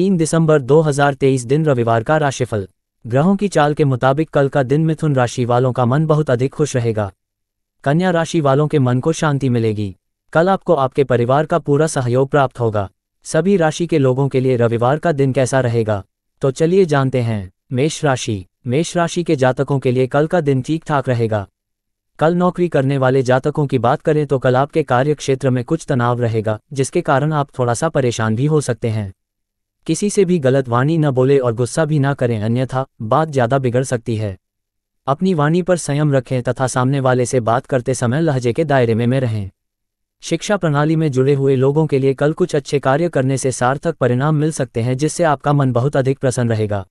तीन दिसंबर 2023 दिन रविवार का राशिफल ग्रहों की चाल के मुताबिक कल का दिन मिथुन राशि वालों का मन बहुत अधिक खुश रहेगा कन्या राशि वालों के मन को शांति मिलेगी कल आपको आपके परिवार का पूरा सहयोग प्राप्त होगा सभी राशि के लोगों के लिए रविवार का दिन कैसा रहेगा तो चलिए जानते हैं मेष राशि मेष राशि के जातकों के लिए कल का दिन ठीक ठाक रहेगा कल नौकरी करने वाले जातकों की बात करें तो कल आपके कार्य क्षेत्र में कुछ तनाव रहेगा जिसके कारण आप थोड़ा सा परेशान भी हो सकते हैं किसी से भी गलत वाणी न बोले और गुस्सा भी न करें अन्यथा बात ज़्यादा बिगड़ सकती है अपनी वाणी पर संयम रखें तथा सामने वाले से बात करते समय लहजे के दायरे में, में रहें शिक्षा प्रणाली में जुड़े हुए लोगों के लिए कल कुछ अच्छे कार्य करने से सार्थक परिणाम मिल सकते हैं जिससे आपका मन बहुत अधिक प्रसन्न रहेगा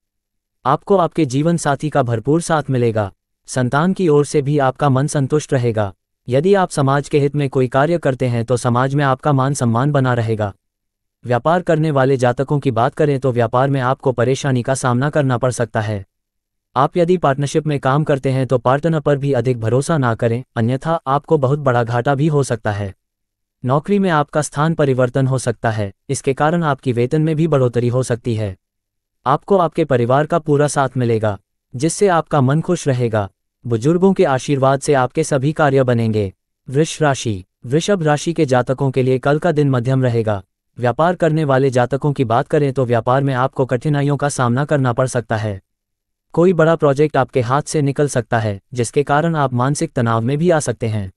आपको आपके जीवन साथी का भरपूर साथ मिलेगा संतान की ओर से भी आपका मन संतुष्ट रहेगा यदि आप समाज के हित में कोई कार्य करते हैं तो समाज में आपका मान सम्मान बना रहेगा व्यापार करने वाले जातकों की बात करें तो व्यापार में आपको परेशानी का सामना करना पड़ सकता है आप यदि पार्टनरशिप में काम करते हैं तो पार्टनर पर भी अधिक भरोसा ना करें अन्यथा आपको बहुत बड़ा घाटा भी हो सकता है नौकरी में आपका स्थान परिवर्तन हो सकता है इसके कारण आपकी वेतन में भी बढ़ोतरी हो सकती है आपको आपके परिवार का पूरा साथ मिलेगा जिससे आपका मन खुश रहेगा बुजुर्गों के आशीर्वाद से आपके सभी कार्य बनेंगे वृष राशि वृषभ राशि के जातकों के लिए कल का दिन मध्यम रहेगा व्यापार करने वाले जातकों की बात करें तो व्यापार में आपको कठिनाइयों का सामना करना पड़ सकता है कोई बड़ा प्रोजेक्ट आपके हाथ से निकल सकता है जिसके कारण आप मानसिक तनाव में भी आ सकते हैं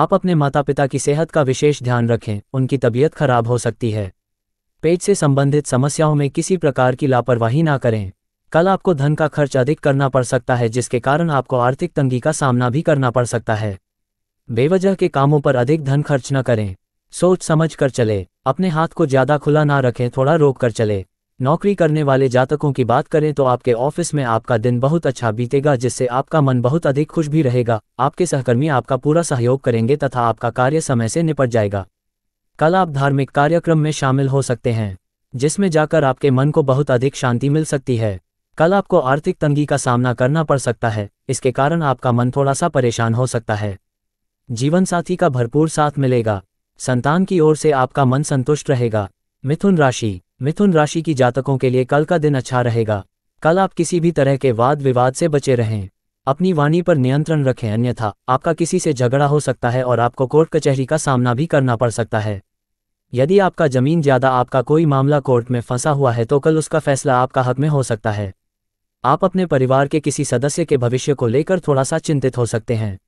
आप अपने माता पिता की सेहत का विशेष ध्यान रखें उनकी तबीयत खराब हो सकती है पेट से संबंधित समस्याओं में किसी प्रकार की लापरवाही ना करें कल आपको धन का खर्च अधिक करना पड़ सकता है जिसके कारण आपको आर्थिक तंगी का सामना भी करना पड़ सकता है बेवजह के कामों पर अधिक धन खर्च न करें सोच समझ कर चले अपने हाथ को ज्यादा खुला ना रखें थोड़ा रोक कर चले नौकरी करने वाले जातकों की बात करें तो आपके ऑफिस में आपका दिन बहुत अच्छा बीतेगा जिससे आपका मन बहुत अधिक खुश भी रहेगा आपके सहकर्मी आपका पूरा सहयोग करेंगे तथा आपका कार्य समय से निपट जाएगा कल आप धार्मिक कार्यक्रम में शामिल हो सकते हैं जिसमें जाकर आपके मन को बहुत अधिक शांति मिल सकती है कल आपको आर्थिक तंगी का सामना करना पड़ सकता है इसके कारण आपका मन थोड़ा सा परेशान हो सकता है जीवन साथी का भरपूर साथ मिलेगा संतान की ओर से आपका मन संतुष्ट रहेगा मिथुन राशि मिथुन राशि की जातकों के लिए कल का दिन अच्छा रहेगा कल आप किसी भी तरह के वाद विवाद से बचे रहें अपनी वाणी पर नियंत्रण रखें अन्यथा आपका किसी से झगड़ा हो सकता है और आपको कोर्ट कचहरी का सामना भी करना पड़ सकता है यदि आपका जमीन ज्यादा आपका कोई मामला कोर्ट में फंसा हुआ है तो कल उसका फैसला आपका हक में हो सकता है आप अपने परिवार के किसी सदस्य के भविष्य को लेकर थोड़ा सा चिंतित हो सकते हैं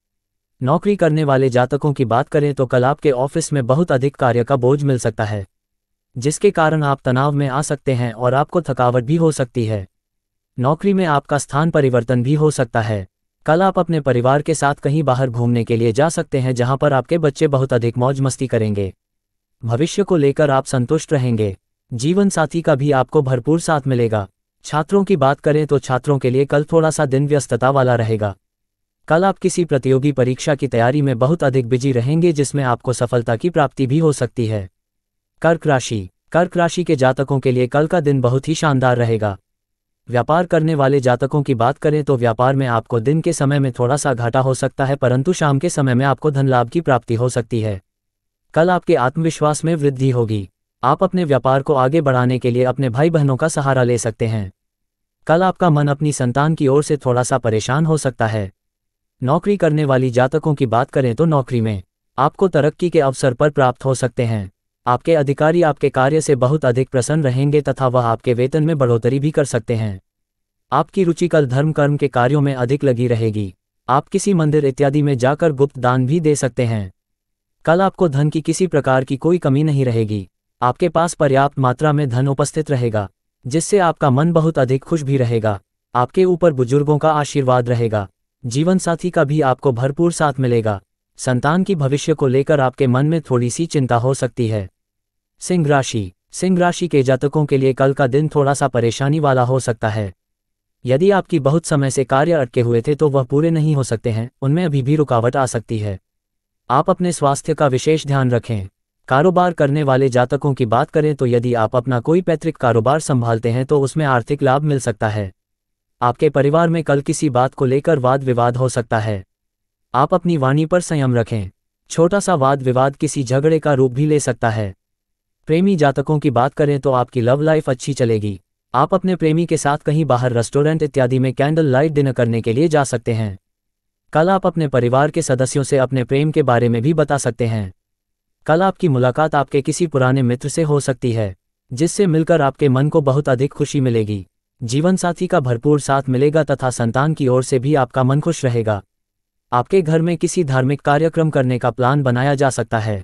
नौकरी करने वाले जातकों की बात करें तो कल आपके ऑफिस में बहुत अधिक कार्य का बोझ मिल सकता है जिसके कारण आप तनाव में आ सकते हैं और आपको थकावट भी हो सकती है नौकरी में आपका स्थान परिवर्तन भी हो सकता है कल आप अपने परिवार के साथ कहीं बाहर घूमने के लिए जा सकते हैं जहां पर आपके बच्चे बहुत अधिक मौज मस्ती करेंगे भविष्य को लेकर आप संतुष्ट रहेंगे जीवन साथी का भी आपको भरपूर साथ मिलेगा छात्रों की बात करें तो छात्रों के लिए कल थोड़ा सा दिन व्यस्तता वाला रहेगा कल आप किसी प्रतियोगी परीक्षा की तैयारी में बहुत अधिक बिजी रहेंगे जिसमें आपको सफलता की प्राप्ति भी हो सकती है कर्क राशि कर्क राशि के जातकों के लिए कल का दिन बहुत ही शानदार रहेगा व्यापार करने वाले जातकों की बात करें तो व्यापार में आपको दिन के समय में थोड़ा सा घाटा हो सकता है परंतु शाम के समय में आपको धन लाभ की प्राप्ति हो सकती है कल आपके आत्मविश्वास में वृद्धि होगी आप अपने व्यापार को आगे बढ़ाने के लिए अपने भाई बहनों का सहारा ले सकते हैं कल आपका मन अपनी संतान की ओर से थोड़ा सा परेशान हो सकता है नौकरी करने वाली जातकों की बात करें तो नौकरी में आपको तरक्की के अवसर पर प्राप्त हो सकते हैं आपके अधिकारी आपके कार्य से बहुत अधिक प्रसन्न रहेंगे तथा वह आपके वेतन में बढ़ोतरी भी कर सकते हैं आपकी रुचि कल धर्म कर्म के कार्यों में अधिक लगी रहेगी आप किसी मंदिर इत्यादि में जाकर गुप्त दान भी दे सकते हैं कल आपको धन की किसी प्रकार की कोई कमी नहीं रहेगी आपके पास पर्याप्त मात्रा में धन उपस्थित रहेगा जिससे आपका मन बहुत अधिक खुश भी रहेगा आपके ऊपर बुजुर्गों का आशीर्वाद रहेगा जीवनसाथी का भी आपको भरपूर साथ मिलेगा संतान की भविष्य को लेकर आपके मन में थोड़ी सी चिंता हो सकती है सिंह राशि सिंह राशि के जातकों के लिए कल का दिन थोड़ा सा परेशानी वाला हो सकता है यदि आपकी बहुत समय से कार्य अटके हुए थे तो वह पूरे नहीं हो सकते हैं उनमें अभी भी रुकावट आ सकती है आप अपने स्वास्थ्य का विशेष ध्यान रखें कारोबार करने वाले जातकों की बात करें तो यदि आप अपना कोई पैतृक कारोबार संभालते हैं तो उसमें आर्थिक लाभ मिल सकता है आपके परिवार में कल किसी बात को लेकर वाद विवाद हो सकता है आप अपनी वाणी पर संयम रखें छोटा सा वाद विवाद किसी झगड़े का रूप भी ले सकता है प्रेमी जातकों की बात करें तो आपकी लव लाइफ अच्छी चलेगी आप अपने प्रेमी के साथ कहीं बाहर रेस्टोरेंट इत्यादि में कैंडल लाइट डिनर करने के लिए जा सकते हैं कल आप अपने परिवार के सदस्यों से अपने प्रेम के बारे में भी बता सकते हैं कल आपकी मुलाकात आपके किसी पुराने मित्र से हो सकती है जिससे मिलकर आपके मन को बहुत अधिक खुशी मिलेगी जीवनसाथी का भरपूर साथ मिलेगा तथा संतान की ओर से भी आपका मन खुश रहेगा आपके घर में किसी धार्मिक कार्यक्रम करने का प्लान बनाया जा सकता है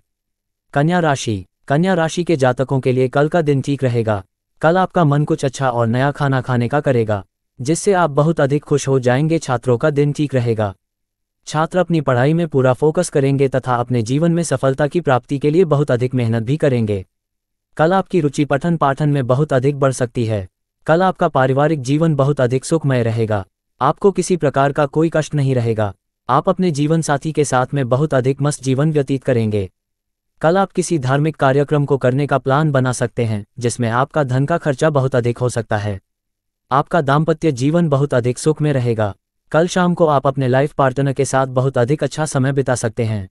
कन्या राशि कन्या राशि के जातकों के लिए कल का दिन ठीक रहेगा कल आपका मन कुछ अच्छा और नया खाना खाने का करेगा जिससे आप बहुत अधिक खुश हो जाएंगे छात्रों का दिन ठीक रहेगा छात्र अपनी पढ़ाई में पूरा फोकस करेंगे तथा अपने जीवन में सफलता की प्राप्ति के लिए बहुत अधिक मेहनत भी करेंगे कल आपकी रुचि पठन पाठन में बहुत अधिक बढ़ सकती है कल आपका पारिवारिक जीवन बहुत अधिक सुखमय रहेगा आपको किसी प्रकार का कोई कष्ट नहीं रहेगा आप अपने जीवन साथी के साथ में बहुत अधिक मस्त जीवन व्यतीत करेंगे कल आप किसी धार्मिक कार्यक्रम को करने का प्लान बना सकते हैं जिसमें आपका धन का खर्चा बहुत अधिक हो सकता है आपका दाम्पत्य जीवन बहुत अधिक सुख में रहेगा कल शाम को आप अपने लाइफ पार्टनर के साथ बहुत अधिक अच्छा समय बिता सकते हैं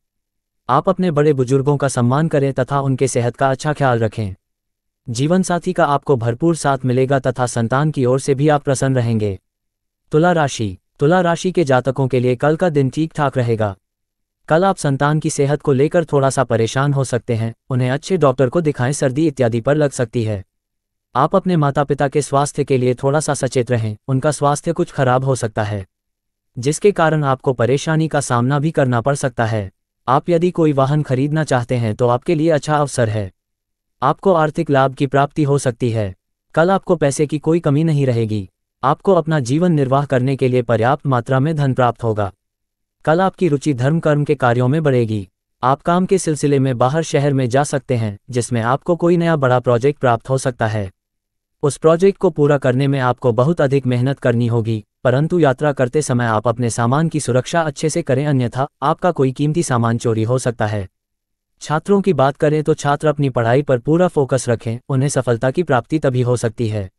आप अपने बड़े बुजुर्गों का सम्मान करें तथा उनके सेहत का अच्छा ख्याल रखें जीवनसाथी का आपको भरपूर साथ मिलेगा तथा संतान की ओर से भी आप प्रसन्न रहेंगे तुला राशि तुला राशि के जातकों के लिए कल का दिन ठीक ठाक रहेगा कल आप संतान की सेहत को लेकर थोड़ा सा परेशान हो सकते हैं उन्हें अच्छे डॉक्टर को दिखाएं सर्दी इत्यादि पर लग सकती है आप अपने माता पिता के स्वास्थ्य के लिए थोड़ा सा सचेत रहें उनका स्वास्थ्य कुछ खराब हो सकता है जिसके कारण आपको परेशानी का सामना भी करना पड़ सकता है आप यदि कोई वाहन खरीदना चाहते हैं तो आपके लिए अच्छा अवसर है आपको आर्थिक लाभ की प्राप्ति हो सकती है कल आपको पैसे की कोई कमी नहीं रहेगी आपको अपना जीवन निर्वाह करने के लिए पर्याप्त मात्रा में धन प्राप्त होगा कल आपकी रुचि धर्म कर्म के कार्यों में बढ़ेगी आप काम के सिलसिले में बाहर शहर में जा सकते हैं जिसमें आपको कोई नया बड़ा प्रोजेक्ट प्राप्त हो सकता है उस प्रोजेक्ट को पूरा करने में आपको बहुत अधिक मेहनत करनी होगी परंतु यात्रा करते समय आप अपने सामान की सुरक्षा अच्छे से करें अन्यथा आपका कोई कीमती सामान चोरी हो सकता है छात्रों की बात करें तो छात्र अपनी पढ़ाई पर पूरा फोकस रखें उन्हें सफलता की प्राप्ति तभी हो सकती है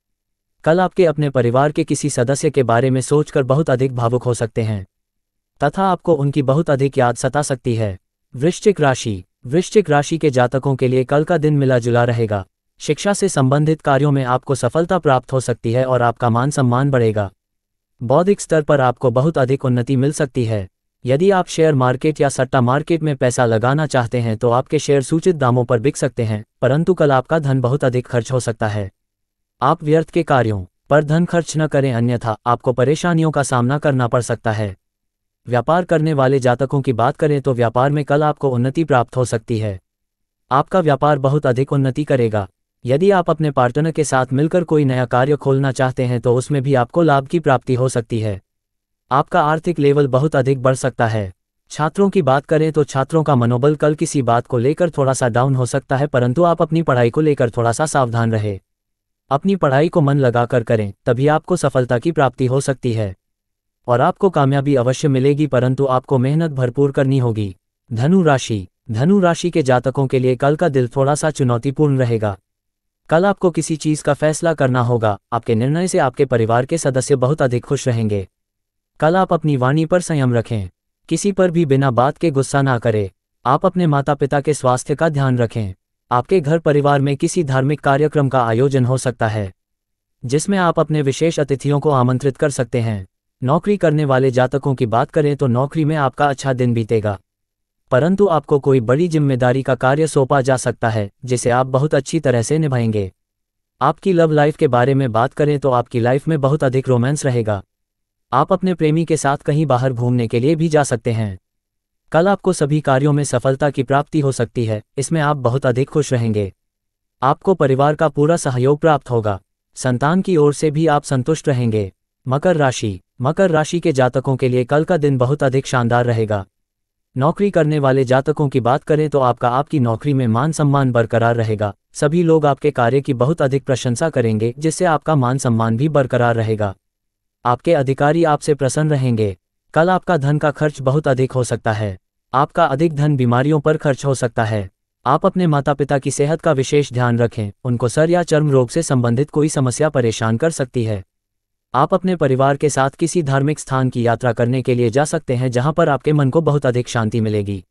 कल आपके अपने परिवार के किसी सदस्य के बारे में सोचकर बहुत अधिक भावुक हो सकते हैं तथा आपको उनकी बहुत अधिक याद सता सकती है वृश्चिक राशि वृश्चिक राशि के जातकों के लिए कल का दिन मिला जुला रहेगा शिक्षा से संबंधित कार्यों में आपको सफलता प्राप्त हो सकती है और आपका मान सम्मान बढ़ेगा बौद्धिक स्तर पर आपको बहुत अधिक उन्नति मिल सकती है यदि आप शेयर मार्केट या सट्टा मार्केट में पैसा लगाना चाहते हैं तो आपके शेयर सूचित दामों पर बिक सकते हैं परंतु कल आपका धन बहुत अधिक खर्च हो सकता है आप व्यर्थ के कार्यों पर धन खर्च न करें अन्यथा आपको परेशानियों का सामना करना पड़ सकता है व्यापार करने वाले जातकों की बात करें तो व्यापार में कल आपको उन्नति प्राप्त हो सकती है आपका व्यापार बहुत अधिक उन्नति करेगा यदि आप अपने पार्टनर के साथ मिलकर कोई नया कार्य खोलना चाहते हैं तो उसमें भी आपको लाभ की प्राप्ति हो सकती है आपका आर्थिक लेवल बहुत अधिक बढ़ सकता है छात्रों की बात करें तो छात्रों का मनोबल कल किसी बात को लेकर थोड़ा सा डाउन हो सकता है परंतु आप अपनी पढ़ाई को लेकर थोड़ा सा सावधान रहे अपनी पढ़ाई को मन लगाकर करें तभी आपको सफलता की प्राप्ति हो सकती है और आपको कामयाबी अवश्य मिलेगी परंतु आपको मेहनत भरपूर करनी होगी धनु राशि धनु राशि के जातकों के लिए कल का दिल थोड़ा सा चुनौतीपूर्ण रहेगा कल आपको किसी चीज का फैसला करना होगा आपके निर्णय से आपके परिवार के सदस्य बहुत अधिक खुश रहेंगे कल आप अपनी वाणी पर संयम रखें किसी पर भी बिना बात के गुस्सा ना करें आप अपने माता पिता के स्वास्थ्य का ध्यान रखें आपके घर परिवार में किसी धार्मिक कार्यक्रम का आयोजन हो सकता है जिसमें आप अपने विशेष अतिथियों को आमंत्रित कर सकते हैं नौकरी करने वाले जातकों की बात करें तो नौकरी में आपका अच्छा दिन बीतेगा परंतु आपको कोई बड़ी जिम्मेदारी का कार्य सौंपा जा सकता है जिसे आप बहुत अच्छी तरह से निभाएंगे आपकी लव लाइफ के बारे में बात करें तो आपकी लाइफ में बहुत अधिक रोमांस रहेगा आप अपने प्रेमी के साथ कहीं बाहर घूमने के लिए भी जा सकते हैं कल आपको सभी कार्यों में सफलता की प्राप्ति हो सकती है इसमें आप बहुत अधिक खुश रहेंगे आपको परिवार का पूरा सहयोग प्राप्त होगा संतान की ओर से भी आप संतुष्ट रहेंगे मकर राशि मकर राशि के जातकों के लिए कल का दिन बहुत अधिक शानदार रहेगा नौकरी करने वाले जातकों की बात करें तो आपका आपकी नौकरी में मान सम्मान बरकरार रहेगा सभी लोग आपके कार्य की बहुत अधिक प्रशंसा करेंगे जिससे आपका मान सम्मान भी बरकरार रहेगा आपके अधिकारी आपसे प्रसन्न रहेंगे कल आपका धन का खर्च बहुत अधिक हो सकता है आपका अधिक धन बीमारियों पर खर्च हो सकता है आप अपने माता पिता की सेहत का विशेष ध्यान रखें उनको सर या चर्म रोग से संबंधित कोई समस्या परेशान कर सकती है आप अपने परिवार के साथ किसी धार्मिक स्थान की यात्रा करने के लिए जा सकते हैं जहां पर आपके मन को बहुत अधिक शांति मिलेगी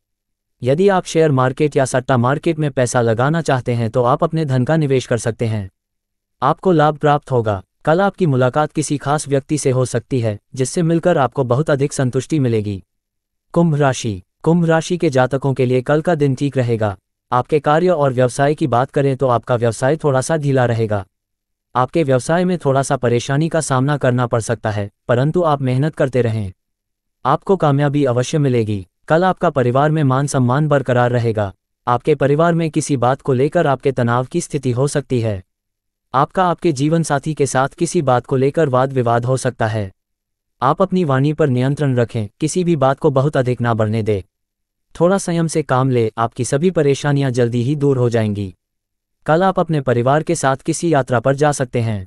यदि आप शेयर मार्केट या सट्टा मार्केट में पैसा लगाना चाहते हैं तो आप अपने धन का निवेश कर सकते हैं आपको लाभ प्राप्त होगा कल आपकी मुलाकात किसी खास व्यक्ति से हो सकती है जिससे मिलकर आपको बहुत अधिक संतुष्टि मिलेगी कुंभ राशि कुंभ राशि के जातकों के लिए कल का दिन ठीक रहेगा आपके कार्य और व्यवसाय की बात करें तो आपका व्यवसाय थोड़ा सा ढीला रहेगा आपके व्यवसाय में थोड़ा सा परेशानी का सामना करना पड़ सकता है परंतु आप मेहनत करते रहें आपको कामयाबी अवश्य मिलेगी कल आपका परिवार में मान सम्मान बरकरार रहेगा आपके परिवार में किसी बात को लेकर आपके तनाव की स्थिति हो सकती है आपका आपके जीवन साथी के साथ किसी बात को लेकर वाद विवाद हो सकता है आप अपनी वाणी पर नियंत्रण रखें किसी भी बात को बहुत अधिक ना बढ़ने दें थोड़ा संयम से काम ले आपकी सभी परेशानियां जल्दी ही दूर हो जाएंगी कल आप अपने परिवार के साथ किसी यात्रा पर जा सकते हैं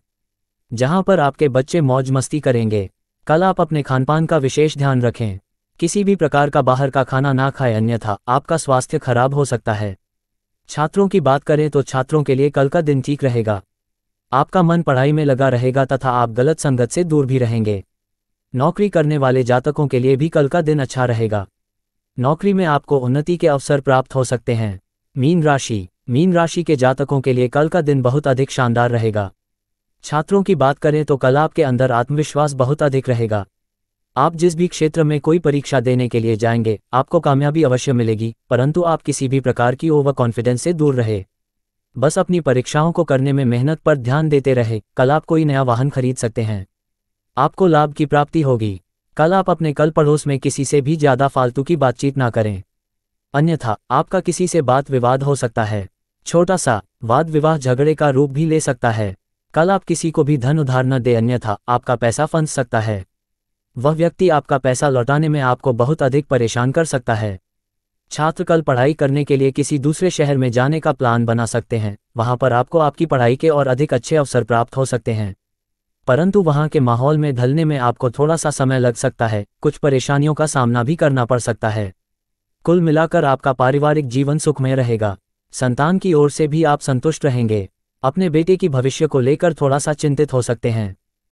जहां पर आपके बच्चे मौज मस्ती करेंगे कल आप अपने खानपान का विशेष ध्यान रखें किसी भी प्रकार का बाहर का खाना ना खाएं अन्यथा आपका स्वास्थ्य खराब हो सकता है छात्रों की बात करें तो छात्रों के लिए कल का दिन ठीक रहेगा आपका मन पढ़ाई में लगा रहेगा तथा आप गलत संगत से दूर भी रहेंगे नौकरी करने वाले जातकों के लिए भी कल का दिन अच्छा रहेगा नौकरी में आपको उन्नति के अवसर प्राप्त हो सकते हैं मीन राशि मीन राशि के जातकों के लिए कल का दिन बहुत अधिक शानदार रहेगा छात्रों की बात करें तो कल आपके अंदर आत्मविश्वास बहुत अधिक रहेगा आप जिस भी क्षेत्र में कोई परीक्षा देने के लिए जाएंगे आपको कामयाबी अवश्य मिलेगी परंतु आप किसी भी प्रकार की ओवर कॉन्फिडेंस से दूर रहे बस अपनी परीक्षाओं को करने में मेहनत पर ध्यान देते रहे कल आप कोई नया वाहन खरीद सकते हैं आपको लाभ की प्राप्ति होगी कल आप अपने कल पड़ोस में किसी से भी ज्यादा फालतू की बातचीत ना करें अन्यथा आपका किसी से बात विवाद हो सकता है छोटा सा वाद विवाह झगड़े का रूप भी ले सकता है कल आप किसी को भी धन उधार न दे अन्यथा आपका पैसा फंस सकता है वह व्यक्ति आपका पैसा लौटाने में आपको बहुत अधिक परेशान कर सकता है छात्र कल पढ़ाई करने के लिए किसी दूसरे शहर में जाने का प्लान बना सकते हैं वहां पर आपको आपकी पढ़ाई के और अधिक अच्छे अवसर प्राप्त हो सकते हैं परंतु वहां के माहौल में ढलने में आपको थोड़ा सा समय लग सकता है कुछ परेशानियों का सामना भी करना पड़ सकता है कुल मिलाकर आपका पारिवारिक जीवन सुखमय रहेगा संतान की ओर से भी आप संतुष्ट रहेंगे अपने बेटे की भविष्य को लेकर थोड़ा सा चिंतित हो सकते हैं